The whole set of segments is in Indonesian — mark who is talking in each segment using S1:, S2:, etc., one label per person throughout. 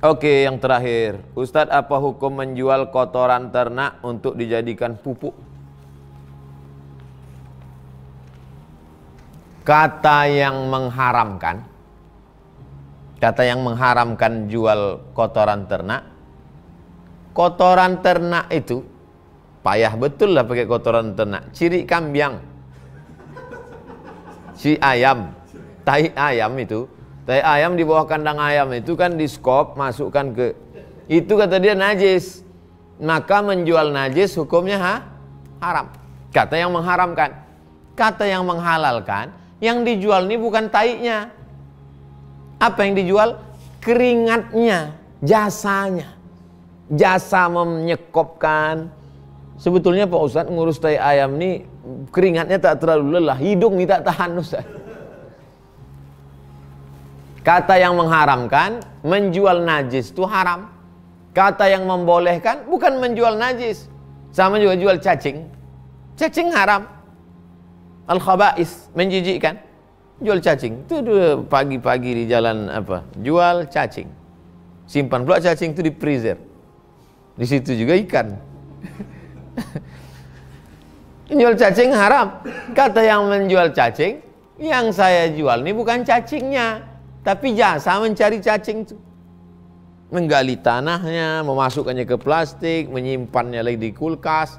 S1: Oke, yang terakhir. Ustadz, apa hukum menjual kotoran ternak untuk dijadikan pupuk? Kata yang mengharamkan, kata yang mengharamkan jual kotoran ternak, kotoran ternak itu payah betul lah pakai kotoran ternak. Ciri kambing, si ayam, tai ayam itu Tai ayam di bawah kandang ayam itu kan di skop masukkan ke itu kata dia najis. Maka menjual najis hukumnya ha? haram. Kata yang mengharamkan. Kata yang menghalalkan, yang dijual ini bukan taiknya. Apa yang dijual? Keringatnya, jasanya. Jasa menyekopkan. Sebetulnya Pak Ustadz ngurus tai ayam ini keringatnya tak terlalu lelah, hidung ini tak tahan Ustadz. Kata yang mengharamkan, menjual najis itu haram. Kata yang membolehkan, bukan menjual najis. Sama juga jual cacing. Cacing haram. Al-khaba'is, menjijikkan. Jual cacing. Itu pagi-pagi di jalan apa? Jual cacing. Simpan pula cacing itu di freezer. Di situ juga ikan. Jual cacing haram. Kata yang menjual cacing, yang saya jual ini bukan cacingnya, tapi jasa mencari cacing itu. Menggali tanahnya, memasukkannya ke plastik, menyimpannya lagi di kulkas.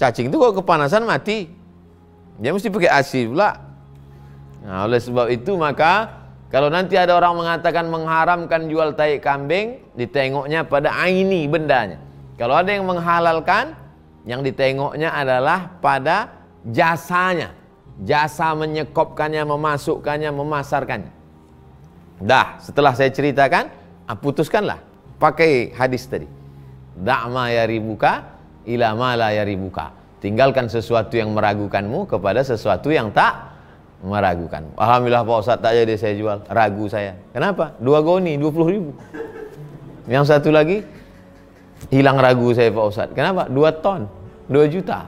S1: Cacing itu kalau kepanasan mati. Dia mesti pakai asi pula. Nah, oleh sebab itu maka kalau nanti ada orang mengatakan mengharamkan jual tai kambing, ditengoknya pada aini bendanya. Kalau ada yang menghalalkan, yang ditengoknya adalah pada jasanya. Jasa menyekopkannya, memasukkannya, memasarkannya. Dah, setelah saya ceritakan, ah, putuskanlah pakai hadis tadi. Da'ma ribuka, ila lah la ribuka. Tinggalkan sesuatu yang meragukanmu kepada sesuatu yang tak meragukan. Alhamdulillah Pak Ustadz tak jadi saya jual, ragu saya. Kenapa? Dua goni, dua puluh ribu. Yang satu lagi, hilang ragu saya Pak Ustadz. Kenapa? Dua ton, dua juta.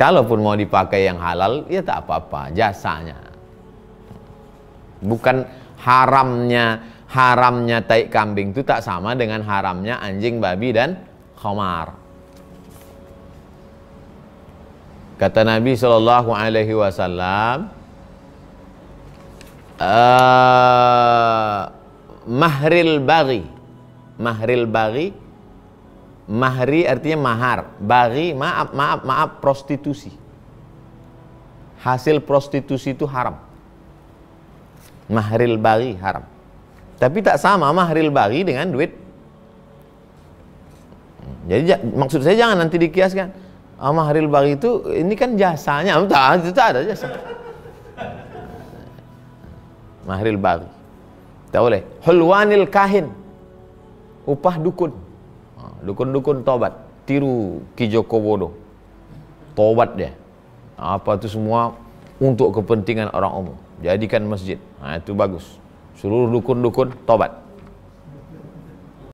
S1: Kalaupun mau dipakai yang halal, ya tak apa-apa, jasanya bukan haramnya haramnya tai kambing itu tak sama dengan haramnya anjing babi dan khamar kata Nabi Shallallahu Alaihi Wasallam uh, mahril bari mahril bari mahri artinya mahar bari maaf maaf maaf prostitusi hasil prostitusi itu haram mahril bari haram tapi tak sama mahril bari dengan duit jadi maksud saya jangan nanti dikiaskan ah, mahril bari itu ini kan jasanya tak, itu tak ada jasa mahril bari tak boleh hulwanil kahin upah dukun ah, dukun-dukun tobat tiru Ki Joko Bodo tobat dia apa itu semua untuk kepentingan orang umum. Jadikan masjid. Nah, itu bagus. Seluruh dukun-dukun tobat.